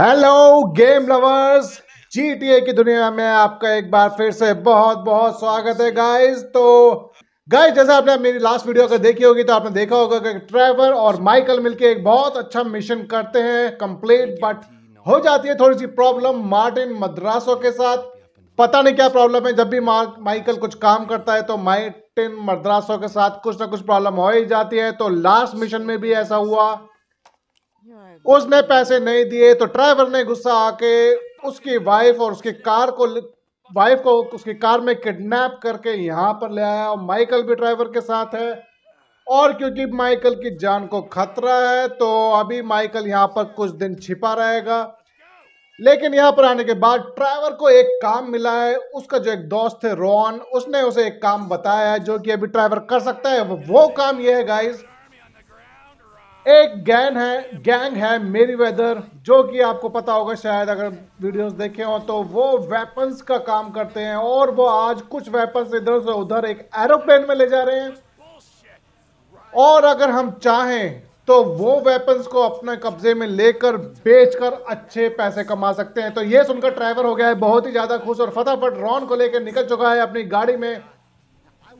hello game lovers GTA की दुनिया में आपका एक बार फिर से बहुत बहुत स्वागत है गाइस तो गाइस जैसा आपने मेरी लास्ट वीडियो अगर देखी होगी तो आपने देखा होगा कि ट्रेवर और माइकल मिलके एक बहुत अच्छा मिशन करते हैं कंप्लीट बट हो जाती है थोड़ी सी प्रॉब्लम मार्टिन मद्रासो के साथ पता नहीं क्या प्रॉब्लम है जब भी माइकल कुछ काम करता है तो मार्टिन मद्रासो के साथ कुछ ना कुछ प्रॉब्लम हो ही जाती है तो लास्ट मिशन में भी ऐसा हुआ उसने पैसे नहीं दिए तो ड्राइवर ने गुस्सा आके उसकी वाइफ और उसकी कार को वाइफ को उसकी कार में किडनैप करके यहाँ पर ले आया और माइकल भी ड्राइवर के साथ है और क्योंकि माइकल की जान को खतरा है तो अभी माइकल यहाँ पर कुछ दिन छिपा रहेगा लेकिन यहाँ पर आने के बाद ड्राइवर को एक काम मिला है उसका जो एक दोस्त है रोहन उसने उसे एक काम बताया है जो कि अभी ड्राइवर कर सकता है वो काम ये है गाइज एक गैंग है गैंग है मेरी वेदर जो कि आपको पता होगा शायद अगर वीडियोस देखे हो तो वो वेपन्स का काम करते हैं और वो आज कुछ वेपन्स इधर से उधर एक एरोप्लेन में ले जा रहे हैं और अगर हम चाहें तो वो वेपन्स को अपने कब्जे में लेकर बेचकर अच्छे पैसे कमा सकते हैं तो ये सुनकर ड्राइवर हो गया है बहुत ही ज्यादा खुश और फटाफट रॉन को लेकर निकल चुका है अपनी गाड़ी में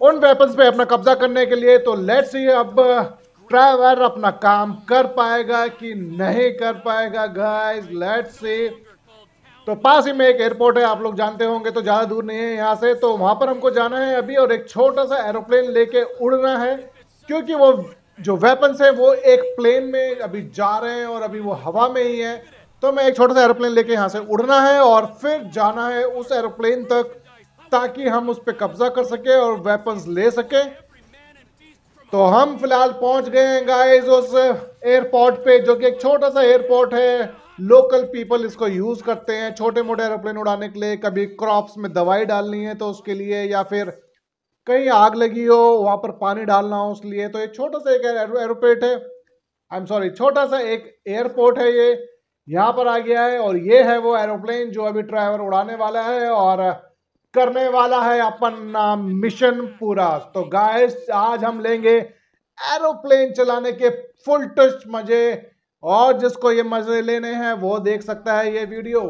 उन वेपन्स पे अपना कब्जा करने के लिए तो लेट्स सी अब सब्सक्राइबर अपना काम कर पाएगा कि नहीं कर पाएगा गाइस लेट्स सी तो पास ही में एक एयरपोर्ट है आप लोग जानते होंगे तो ज़्यादा दूर नहीं है यहाँ से तो वहां पर हमको जाना है अभी और एक छोटा सा एरोप्लेन लेके उड़ना है क्योंकि वो जो वेपन्स है वो एक प्लेन में अभी जा रहे हैं और अभी वो हवा में ही है तो मैं एक छोटा सा एरोप्लेन लेके यहाँ से उड़ना है और फिर जाना है उस एरोप्लेन तक ताकि हम उस पर कब्जा कर सके और वेपन्स ले सकें तो हम फिलहाल पहुंच गए हैं गाइस उस एयरपोर्ट पे जो कि एक छोटा सा एयरपोर्ट है लोकल पीपल इसको यूज करते हैं छोटे मोटे एरोप्लेन उड़ाने के लिए कभी क्रॉप्स में दवाई डालनी है तो उसके लिए या फिर कहीं आग लगी हो वहां पर पानी डालना हो लिए तो ये छोटा सा एक एरोपोर्ट है आई एम सॉरी छोटा सा एक एयरपोर्ट है ये यहाँ पर आ गया है और ये है वो एरोप्लेन जो अभी ड्राइवर उड़ाने वाला है और करने वाला है अपन मिशन पूरा तो गाइस आज हम लेंगे एरोप्लेन चलाने के फुल टच मजे और जिसको ये मजे लेने हैं वो देख सकता है ये वीडियो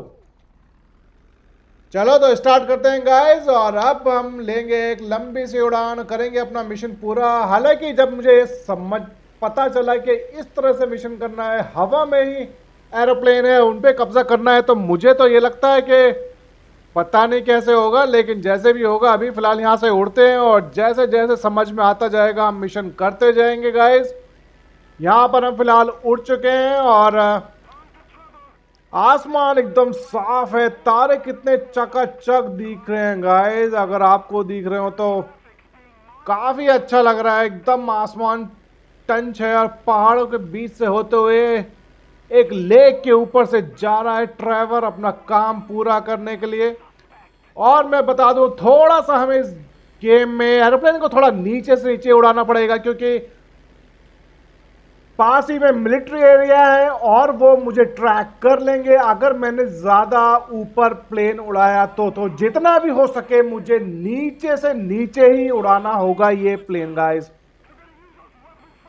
चलो तो स्टार्ट करते हैं गाइस और अब हम लेंगे एक लंबी सी उड़ान करेंगे अपना मिशन पूरा हालांकि जब मुझे समझ पता चला कि इस तरह से मिशन करना है हवा में ही एरोप्लेन है उन पर कब्जा करना है तो मुझे तो ये लगता है कि पता नहीं कैसे होगा लेकिन जैसे भी होगा अभी फिलहाल यहाँ से उड़ते हैं और जैसे जैसे समझ में आता जाएगा हम मिशन करते जाएंगे गाइस यहाँ पर हम फिलहाल उड़ चुके हैं और आसमान एकदम साफ है तारे कितने चकाचक दिख रहे हैं गाइस अगर आपको दिख रहे हो तो काफ़ी अच्छा लग रहा है एकदम आसमान टंच है और पहाड़ों के बीच से होते हुए एक लेक के ऊपर से जा रहा है ट्राइवर अपना काम पूरा करने के लिए और मैं बता दूं थोड़ा सा हमें इस गेम में एरोप्लेन को थोड़ा नीचे से नीचे उड़ाना पड़ेगा क्योंकि पास ही में मिलिट्री एरिया है और वो मुझे ट्रैक कर लेंगे अगर मैंने ज़्यादा ऊपर प्लेन उड़ाया तो तो जितना भी हो सके मुझे नीचे से नीचे ही उड़ाना होगा ये प्लेन गाइस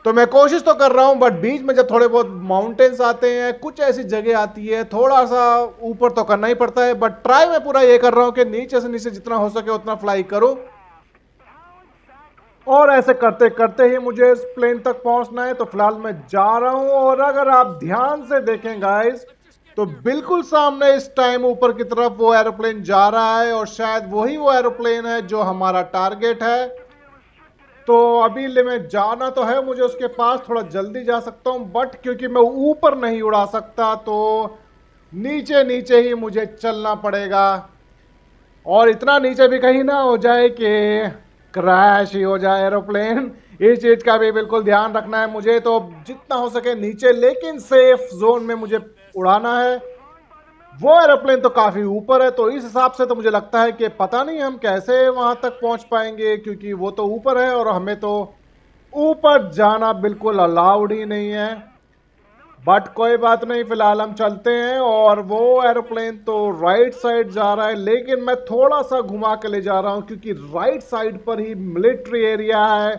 तो मैं कोशिश तो कर रहा हूँ बट बीच में जब थोड़े बहुत माउंटेन्स आते हैं कुछ ऐसी जगह आती है थोड़ा सा ऊपर तो करना ही पड़ता है बट ट्राई मैं पूरा ये कर रहा हूँ कि नीचे से नीचे जितना हो सके उतना फ्लाई करूँ और ऐसे करते करते ही मुझे इस प्लेन तक पहुंचना है तो फिलहाल मैं जा रहा हूं और अगर आप ध्यान से देखें गाइस तो बिल्कुल सामने इस टाइम ऊपर की तरफ वो एरोप्लेन जा रहा है और शायद वही वो एरोप्लेन है जो हमारा टारगेट है तो अभी ले मैं जाना तो है मुझे उसके पास थोड़ा जल्दी जा सकता हूँ बट क्योंकि मैं ऊपर नहीं उड़ा सकता तो नीचे नीचे ही मुझे चलना पड़ेगा और इतना नीचे भी कहीं ना हो जाए कि क्रैश ही हो जाए एरोप्लेन इस चीज़ का भी बिल्कुल ध्यान रखना है मुझे तो जितना हो सके नीचे लेकिन सेफ जोन में मुझे उड़ाना है वो एरोप्लेन तो काफी ऊपर है तो इस हिसाब से तो मुझे लगता है कि पता नहीं हम कैसे वहां तक पहुंच पाएंगे क्योंकि वो तो ऊपर है और हमें तो ऊपर जाना बिल्कुल अलाउड ही नहीं है बट कोई बात नहीं फिलहाल हम चलते हैं और वो एरोप्लेन तो राइट साइड जा रहा है लेकिन मैं थोड़ा सा घुमा के ले जा रहा हूँ क्योंकि राइट साइड पर ही मिलिट्री एरिया है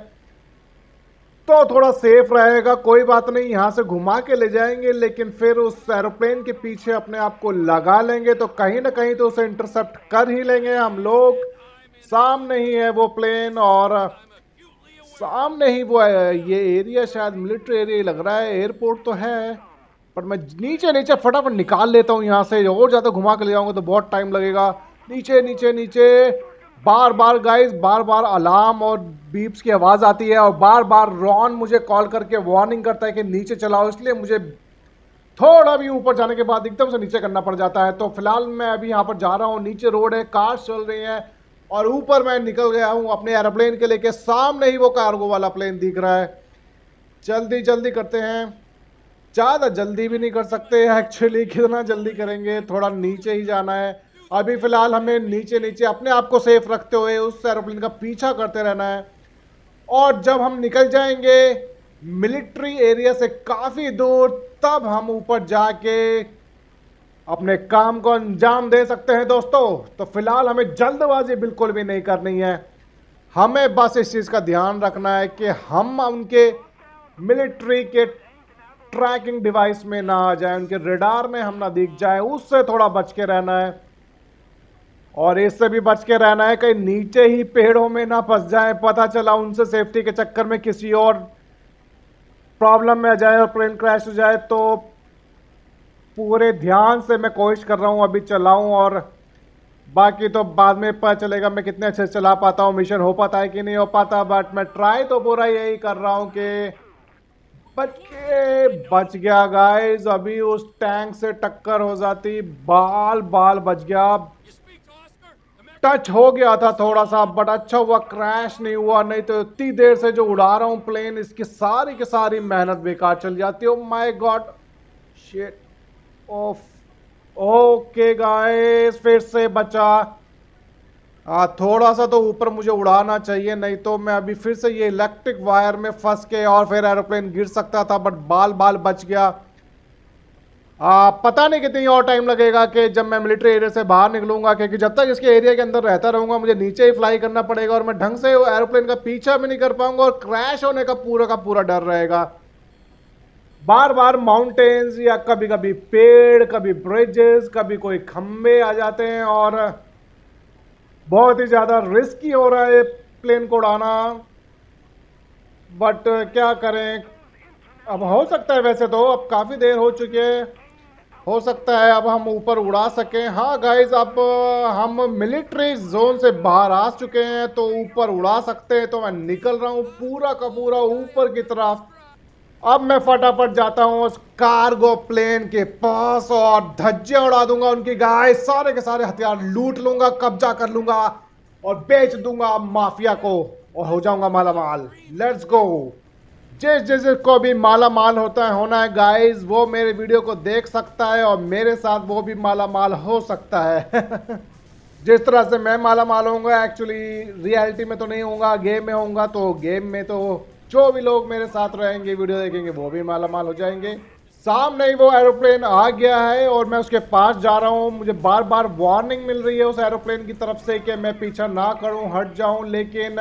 तो थोड़ा सेफ रहेगा कोई बात नहीं यहाँ से घुमा के ले जाएंगे लेकिन फिर उस एरोप्लेन के पीछे अपने आप को लगा लेंगे तो कहीं ना कहीं तो उसे इंटरसेप्ट कर ही लेंगे हम लोग सामने ही है वो प्लेन और सामने ही वो है ये एरिया शायद मिलिट्री एरिया ही लग रहा है एयरपोर्ट तो है पर मैं नीचे नीचे फटाफट निकाल लेता हूँ यहाँ से और ज़्यादा घुमा के ले जाऊँगा तो बहुत टाइम लगेगा नीचे नीचे नीचे बार बार गाइस बार बार अलार्म और बीप्स की आवाज़ आती है और बार बार रॉन मुझे कॉल करके वार्निंग करता है कि नीचे चलाओ इसलिए मुझे थोड़ा भी ऊपर जाने के बाद एकदम से नीचे करना पड़ जाता है तो फिलहाल मैं अभी यहाँ पर जा रहा हूँ नीचे रोड है कार चल रही है और ऊपर मैं निकल गया हूँ अपने एरोप्लेन के लेके सामने ही वो कार्गो वाला प्लेन दिख रहा है जल्दी जल्दी करते हैं ज़्यादा जल्दी भी नहीं कर सकते एक्चुअली कितना जल्दी करेंगे थोड़ा नीचे ही जाना है अभी फ़िलहाल हमें नीचे नीचे अपने आप को सेफ रखते हुए उस एरोप्लेन का पीछा करते रहना है और जब हम निकल जाएंगे मिलिट्री एरिया से काफ़ी दूर तब हम ऊपर जाके अपने काम को अंजाम दे सकते हैं दोस्तों तो फिलहाल हमें जल्दबाजी बिल्कुल भी नहीं करनी है हमें बस इस चीज़ का ध्यान रखना है कि हम उनके मिलिट्री के ट्रैकिंग डिवाइस में ना आ जाए उनके रेडार में हम ना दिख जाए उससे थोड़ा बच के रहना है और इससे भी बच के रहना है कहीं नीचे ही पेड़ों में ना फंस जाए पता चला उनसे सेफ्टी के चक्कर में किसी और प्रॉब्लम में आ जाए और प्लेन क्रैश हो जाए तो पूरे ध्यान से मैं कोशिश कर रहा हूँ अभी चलाऊँ और बाकी तो बाद में पता चलेगा मैं कितने अच्छे से चला पाता हूँ मिशन हो पाता है कि नहीं हो पाता बट मैं ट्राई तो पूरा यही कर रहा हूँ कि बच के बच गया गाइस अभी उस टैंक से टक्कर हो जाती बाल बाल बच गया टच हो गया था थोड़ा सा बट अच्छा हुआ क्रैश नहीं हुआ नहीं तो इतनी देर से जो उड़ा रहा हूँ प्लेन इसकी सारी की सारी मेहनत बेकार चल जाती है my god shut off okay guys फिर से बचा हाँ थोड़ा सा तो ऊपर मुझे उड़ाना चाहिए नहीं तो मैं अभी फिर से ये इलेक्ट्रिक वायर में फंस के और फिर एरोप्लेन गिर सकता था बट बाल बाल बच गया आ, पता नहीं कितनी और टाइम लगेगा कि जब मैं मिलिट्री एरिया से बाहर निकलूंगा क्योंकि जब तक इसके एरिया के अंदर रहता रहूंगा मुझे नीचे ही फ्लाई करना पड़ेगा और मैं ढंग से एरोप्लेन का पीछा भी नहीं कर पाऊंगा और क्रैश होने का पूरा का पूरा डर रहेगा बार बार माउंटेन्स या कभी कभी पेड़ कभी ब्रिजेस कभी कोई खम्भे आ जाते हैं और बहुत ही ज़्यादा रिस्की हो रहा है प्लेन को उड़ाना बट क्या करें अब हो सकता है वैसे तो अब काफ़ी देर हो चुकी है हो सकता है अब हम ऊपर उड़ा सकें हाँ गाइज अब हम मिलिट्री जोन से बाहर आ चुके हैं तो ऊपर उड़ा सकते हैं तो मैं निकल रहा हूँ पूरा का पूरा ऊपर की तरफ अब मैं फटाफट जाता हूँ उस कार्गो प्लेन के पास और धज्जे उड़ा दूंगा उनकी गाय सारे के सारे हथियार लूट लूंगा कब्जा कर लूंगा और बेच दूंगा माफिया को और हो जाऊंगा माला माल लेट्स गो जिस जैसे को भी माला माल होता है होना है गाइस वो मेरे वीडियो को देख सकता है और मेरे साथ वो भी माला माल हो सकता है जिस तरह से मैं माला माल होऊंगा एक्चुअली रियलिटी में तो नहीं होऊंगा गेम में होऊंगा तो गेम में तो जो भी लोग मेरे साथ रहेंगे वीडियो देखेंगे वो भी माला माल हो जाएंगे सामने ही वो एरोप्लेन आ गया है और मैं उसके पास जा रहा हूँ मुझे बार बार वार्निंग मिल रही है उस एरोप्लेन की तरफ से कि मैं पीछा ना करूँ हट जाऊँ लेकिन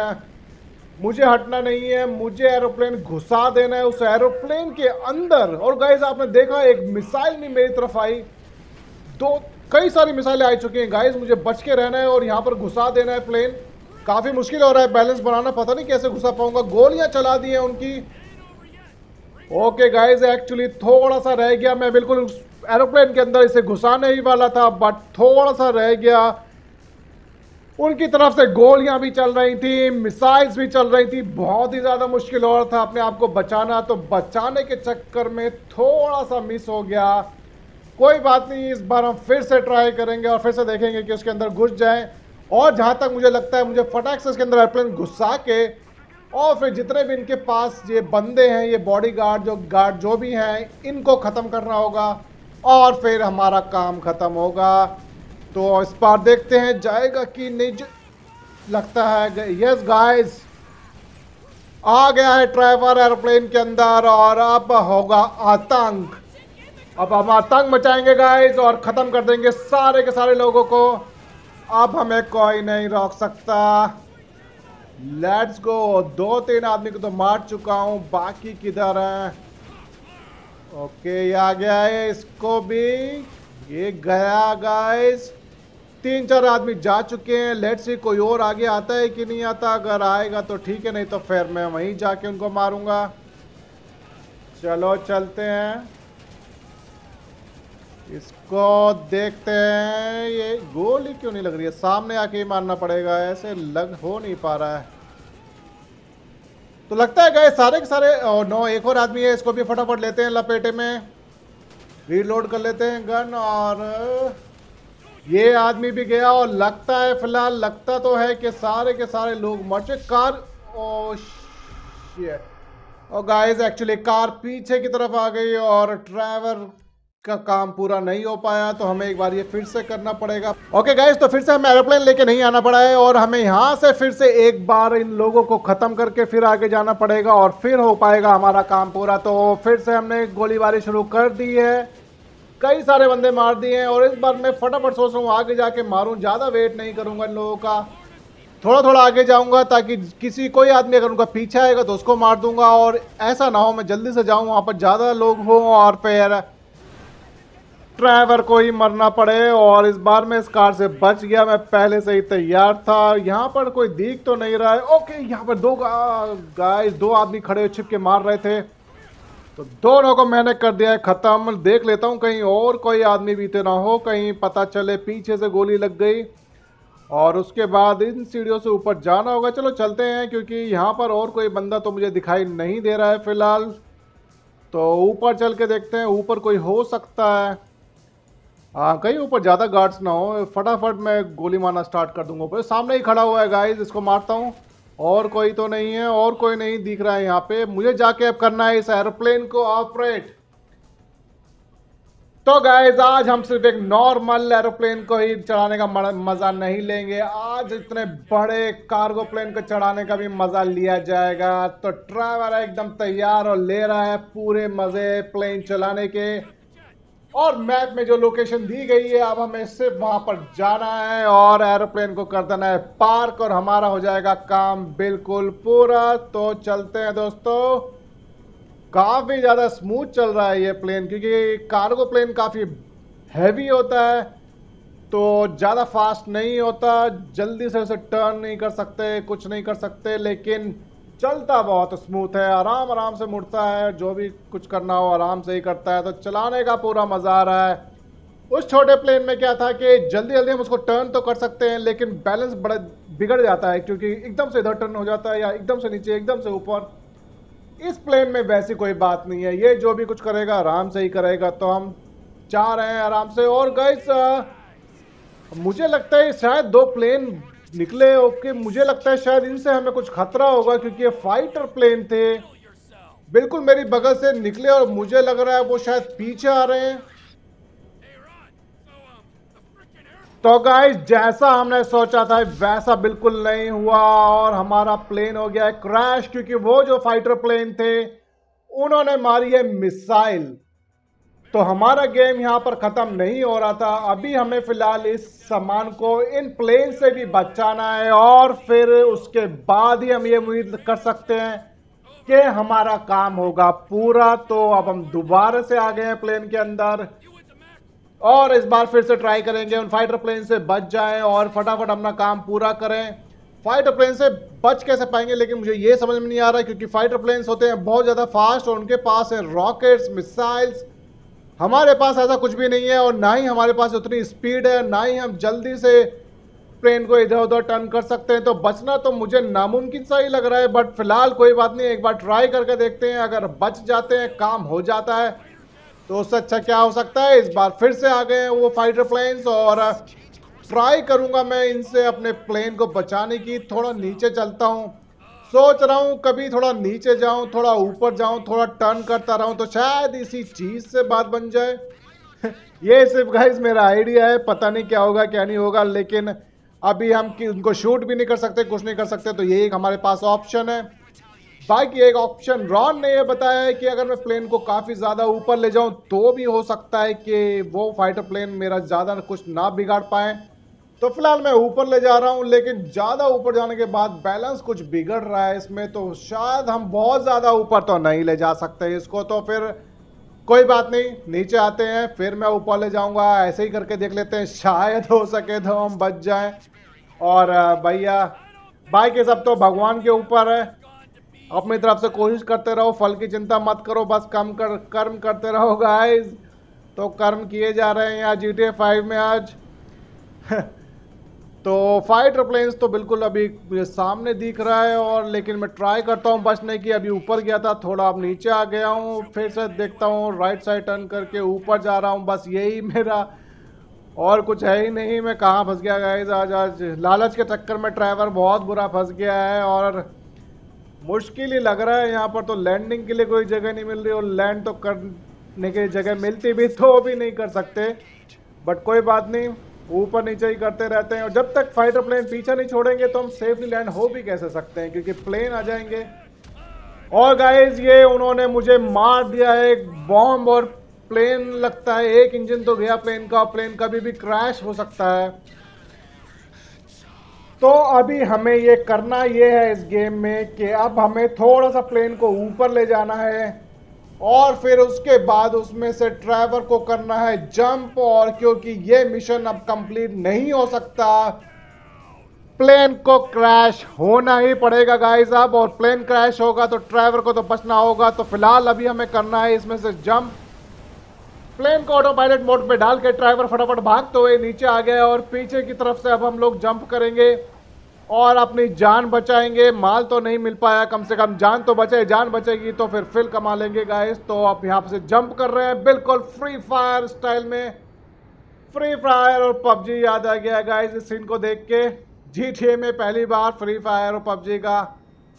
मुझे हटना नहीं है मुझे एरोप्लेन घुसा देना है उस एरोप्लेन के अंदर और गाइज आपने देखा एक मिसाइल भी मेरी तरफ आई दो कई सारी मिसाइलें आ चुकी हैं गाइज मुझे बच के रहना है और यहाँ पर घुसा देना है प्लेन काफ़ी मुश्किल हो रहा है बैलेंस बनाना पता नहीं कैसे घुसा पाऊंगा गोलियां चला दी हैं उनकी ओके गाइज एक्चुअली थोड़ा सा रह गया मैं बिल्कुल एरोप्लेन के अंदर इसे घुसाने ही वाला था बट थोड़ा सा रह गया उनकी तरफ से गोलियां भी चल रही थी मिसाइल्स भी चल रही थी बहुत ही ज़्यादा मुश्किल हो रहा था अपने आप को बचाना तो बचाने के चक्कर में थोड़ा सा मिस हो गया कोई बात नहीं इस बार हम फिर से ट्राई करेंगे और फिर से देखेंगे कि उसके अंदर घुस जाए और जहाँ तक मुझे लगता है मुझे फटाक से उसके अंदर एयरप्लेन घुसा के और फिर जितने भी इनके पास ये बंदे हैं ये बॉडी गार्ड जो गार्ड जो भी हैं इनको ख़त्म करना होगा और फिर हमारा काम ख़त्म होगा तो इस बार देखते हैं जाएगा कि नहीं लगता है यस गाइस आ गया है ट्राइवर एयरप्लेन के अंदर और अब होगा आतंक अब हम आतंक मचाएंगे गाइस और ख़त्म कर देंगे सारे के सारे लोगों को अब हमें कोई नहीं रोक सकता लेट्स गो दो तीन आदमी को तो मार चुका हूं बाकी किधर है ओके आ गया है इसको भी ये गया गाइस तीन चार आदमी जा चुके हैं लेट से कोई और आगे आता है कि नहीं आता अगर आएगा तो ठीक है नहीं तो फिर मैं वहीं जाके उनको मारूंगा चलो चलते हैं इसको देखते हैं ये गोली क्यों नहीं लग रही है सामने आके ही मारना पड़ेगा ऐसे लग हो नहीं पा रहा है तो लगता है गए सारे के सारे और नो एक और आदमी है इसको भी फटाफट लेते हैं लपेटे में रीलोड कर लेते हैं गन और ये आदमी भी गया और लगता है फिलहाल लगता तो है कि सारे के सारे लोग मर चुके कार oh, और गाइस एक्चुअली कार पीछे की तरफ आ गई और ड्राइवर का काम पूरा नहीं हो पाया तो हमें एक बार ये फिर से करना पड़ेगा ओके okay गाइस तो फिर से हमें एरोप्लेन लेके नहीं आना पड़ा है और हमें यहाँ से फिर से एक बार इन लोगों को ख़त्म करके फिर आगे जाना पड़ेगा और फिर हो पाएगा हमारा काम पूरा तो फिर से हमने गोलीबारी शुरू कर दी है कई सारे बंदे मार दिए हैं और इस बार मैं फटाफट सोच रहा हूँ आगे जाके मारूँ ज़्यादा वेट नहीं करूँगा इन लोगों का थोड़ा थोड़ा आगे जाऊँगा ताकि किसी कोई आदमी अगर उनका पीछा आएगा तो उसको मार दूंगा और ऐसा ना हो मैं जल्दी से जाऊँ वहाँ पर ज़्यादा लोग हों और फिर ड्राइवर को ही मरना पड़े और इस बार मैं इस कार से बच गया मैं पहले से ही तैयार था यहाँ पर कोई दिख तो नहीं रहा है ओके यहाँ पर दो गाइस दो आदमी खड़े छिप के मार रहे थे तो दोनों को मैंने कर दिया है ख़त्म देख लेता हूँ कहीं और कोई आदमी बीते ना हो कहीं पता चले पीछे से गोली लग गई और उसके बाद इन सीढ़ियों से ऊपर जाना होगा चलो चलते हैं क्योंकि यहाँ पर और कोई बंदा तो मुझे दिखाई नहीं दे रहा है फ़िलहाल तो ऊपर चल के देखते हैं ऊपर कोई हो सकता है हाँ कहीं ऊपर ज़्यादा गार्ड्स ना हो फटाफट मैं गोली मारना स्टार्ट कर दूंगा ऊपर सामने ही खड़ा हुआ है गाइज इसको मारता हूँ और कोई तो नहीं है और कोई नहीं दिख रहा है यहाँ पे मुझे जाके अब करना है इस एरोप्लेन को ऑपरेट तो गाइज आज हम सिर्फ एक नॉर्मल एरोप्लेन को ही चढ़ाने का मज़ा नहीं लेंगे आज इतने बड़े कार्गो प्लेन को चढ़ाने का भी मज़ा लिया जाएगा तो ड्राइवर एकदम तैयार और ले रहा है पूरे मज़े प्लेन चलाने के और मैप में जो लोकेशन दी गई है अब हमें सिर्फ वहां पर जाना है और एरोप्लेन को कर देना है पार्क और हमारा हो जाएगा काम बिल्कुल पूरा तो चलते हैं दोस्तों काफ़ी ज़्यादा स्मूथ चल रहा है ये प्लेन क्योंकि कार्गो प्लेन काफ़ी हैवी होता है तो ज़्यादा फास्ट नहीं होता जल्दी से उसे टर्न नहीं कर सकते कुछ नहीं कर सकते लेकिन चलता बहुत स्मूथ है आराम आराम से मुड़ता है जो भी कुछ करना हो आराम से ही करता है तो चलाने का पूरा मज़ा आ रहा है उस छोटे प्लेन में क्या था कि जल्दी जल्दी हम उसको टर्न तो कर सकते हैं लेकिन बैलेंस बड़ा बिगड़ जाता है क्योंकि एकदम से इधर टर्न हो जाता है या एकदम से नीचे एकदम से ऊपर इस प्लेन में वैसी कोई बात नहीं है ये जो भी कुछ करेगा आराम से ही करेगा तो हम चाह रहे हैं आराम से और गई मुझे लगता है शायद दो प्लेन निकले ओके मुझे लगता है शायद इनसे हमें कुछ खतरा होगा क्योंकि ये फाइटर प्लेन थे बिल्कुल मेरी बगल से निकले और मुझे लग रहा है वो शायद पीछे आ रहे हैं तो गाइस जैसा हमने सोचा था वैसा बिल्कुल नहीं हुआ और हमारा प्लेन हो गया है क्रैश क्योंकि वो जो फाइटर प्लेन थे उन्होंने मारी है मिसाइल तो हमारा गेम यहाँ पर ख़त्म नहीं हो रहा था अभी हमें फ़िलहाल इस सामान को इन प्लेन से भी बचाना है और फिर उसके बाद ही हम ये उम्मीद कर सकते हैं कि हमारा काम होगा पूरा तो अब हम दोबारा से आ गए हैं प्लेन के अंदर और इस बार फिर से ट्राई करेंगे उन फाइटर प्लेन से बच जाएं और फटाफट अपना काम पूरा करें फाइटर प्लेन से बच कैसे पाएंगे लेकिन मुझे ये समझ में नहीं आ रहा क्योंकि फाइटर प्लेन्स होते हैं बहुत ज़्यादा फास्ट और उनके पास हैं रॉकेट्स मिसाइल्स हमारे पास ऐसा कुछ भी नहीं है और ना ही हमारे पास उतनी स्पीड है ना ही हम जल्दी से ट्रेन को इधर उधर टर्न कर सकते हैं तो बचना तो मुझे नामुमकिन सा ही लग रहा है बट फिलहाल कोई बात नहीं एक बार ट्राई करके देखते हैं अगर बच जाते हैं काम हो जाता है तो उससे अच्छा क्या हो सकता है इस बार फिर से आ गए हैं वो फाइटर प्लेन्स और ट्राई uh, करूँगा मैं इनसे अपने प्लेन को बचाने की थोड़ा नीचे चलता हूँ सोच रहा हूँ कभी थोड़ा नीचे जाऊँ थोड़ा ऊपर जाऊँ थोड़ा टर्न करता रहूँ तो शायद इसी चीज़ से बात बन जाए ये सिर्फ गाइज मेरा आइडिया है पता नहीं क्या होगा क्या नहीं होगा लेकिन अभी हम कि उनको शूट भी नहीं कर सकते कुछ नहीं कर सकते तो ये एक हमारे पास ऑप्शन है बाकी एक ऑप्शन रॉन ने यह बताया है कि अगर मैं प्लेन को काफ़ी ज़्यादा ऊपर ले जाऊं तो भी हो सकता है कि वो फाइटर प्लेन मेरा ज़्यादा कुछ ना बिगाड़ पाए तो फिलहाल मैं ऊपर ले जा रहा हूं लेकिन ज़्यादा ऊपर जाने के बाद बैलेंस कुछ बिगड़ रहा है इसमें तो शायद हम बहुत ज़्यादा ऊपर तो नहीं ले जा सकते इसको तो फिर कोई बात नहीं नीचे आते हैं फिर मैं ऊपर ले जाऊंगा ऐसे ही करके देख लेते हैं शायद हो सके तो हम बच जाए और भैया बाइक ये सब तो भगवान के ऊपर है अपनी तरफ से कोशिश करते रहो फल की चिंता मत करो बस कम कर कर्म करते रहो गाइस तो कर्म किए जा रहे हैं यहाँ जी टी फाइव में आज तो फाइटर प्लेन्स तो बिल्कुल अभी सामने दिख रहा है और लेकिन मैं ट्राई करता हूँ बचने की अभी ऊपर गया था थोड़ा अब नीचे आ गया हूँ फिर से देखता हूँ राइट साइड टर्न करके ऊपर जा रहा हूँ बस यही मेरा और कुछ है ही नहीं मैं कहाँ फंस गया गाइज आज आज लालच के चक्कर में ड्राइवर बहुत बुरा फंस गया है और मुश्किल ही लग रहा है यहाँ पर तो लैंडिंग के लिए कोई जगह नहीं मिल रही और लैंड तो करने की जगह मिलती भी तो भी नहीं कर सकते बट कोई बात नहीं ऊपर नीचे ही करते रहते हैं और जब तक फाइटर प्लेन पीछे नहीं छोड़ेंगे तो हम सेफली लैंड हो भी कैसे सकते हैं क्योंकि प्लेन आ जाएंगे और गाइज ये उन्होंने मुझे मार दिया है एक बॉम्ब और प्लेन लगता है एक इंजन तो गया प्लेन का प्लेन कभी भी क्रैश हो सकता है तो अभी हमें ये करना ये है इस गेम में कि अब हमें थोड़ा सा प्लेन को ऊपर ले जाना है और फिर उसके बाद उसमें से ट्रैवर को करना है जंप और क्योंकि ये मिशन अब कंप्लीट नहीं हो सकता प्लेन को क्रैश होना ही पड़ेगा गाइस अब और प्लेन क्रैश होगा तो ट्रैवर को तो बचना होगा तो फिलहाल अभी हमें करना है इसमें से जंप प्लेन को ऑटो पायलट मोड पे डाल के ड्राइवर फटाफट भागते हुए नीचे आ गया और पीछे की तरफ से अब हम लोग जंप करेंगे और अपनी जान बचाएंगे माल तो नहीं मिल पाया कम से कम जान तो बचे जान बचेगी तो फिर फिल कमा लेंगे गाइस तो आप यहाँ से जंप कर रहे हैं बिल्कुल फ्री फायर स्टाइल में फ्री फायर और पबजी याद आ गया गाइस इस सीन को देख के जी में पहली बार फ्री फायर और पबजी का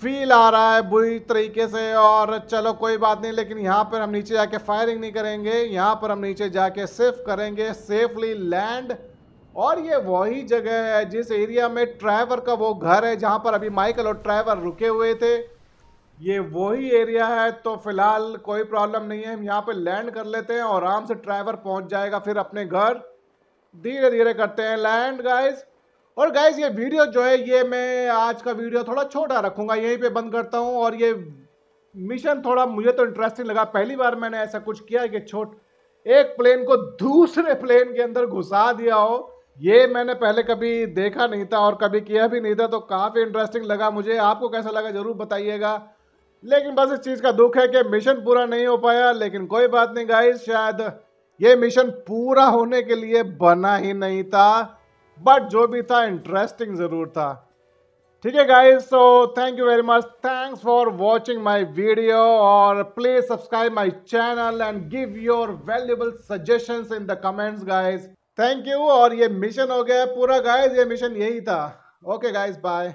फील आ रहा है बुरी तरीके से और चलो कोई बात नहीं लेकिन यहाँ पर हम नीचे जाके फायरिंग नहीं करेंगे यहाँ पर हम नीचे जाके सिर्फ करेंगे सेफली लैंड और ये वही जगह है जिस एरिया में ट्रैवर का वो घर है जहाँ पर अभी माइकल और ट्रैवर रुके हुए थे ये वही एरिया है तो फिलहाल कोई प्रॉब्लम नहीं है हम यहाँ पे लैंड कर लेते हैं और आराम से ट्रैवर पहुँच जाएगा फिर अपने घर धीरे धीरे करते हैं लैंड गाइज और गाइज ये वीडियो जो है ये मैं आज का वीडियो थोड़ा छोटा रखूँगा यहीं पर बंद करता हूँ और ये मिशन थोड़ा मुझे तो इंटरेस्टिंग लगा पहली बार मैंने ऐसा कुछ किया कि छोट एक प्लेन को दूसरे प्लेन के अंदर घुसा दिया हो ये मैंने पहले कभी देखा नहीं था और कभी किया भी नहीं था तो काफ़ी इंटरेस्टिंग लगा मुझे आपको कैसा लगा ज़रूर बताइएगा लेकिन बस इस चीज़ का दुख है कि मिशन पूरा नहीं हो पाया लेकिन कोई बात नहीं गाइस शायद ये मिशन पूरा होने के लिए बना ही नहीं था बट जो भी था इंटरेस्टिंग ज़रूर था ठीक है guys so thank you very much thanks for watching my video और please subscribe my channel and give your valuable suggestions in the comments guys thank you और ये मिशन हो गया पूरा गाइस ये मिशन यही था ओके गाइस बाय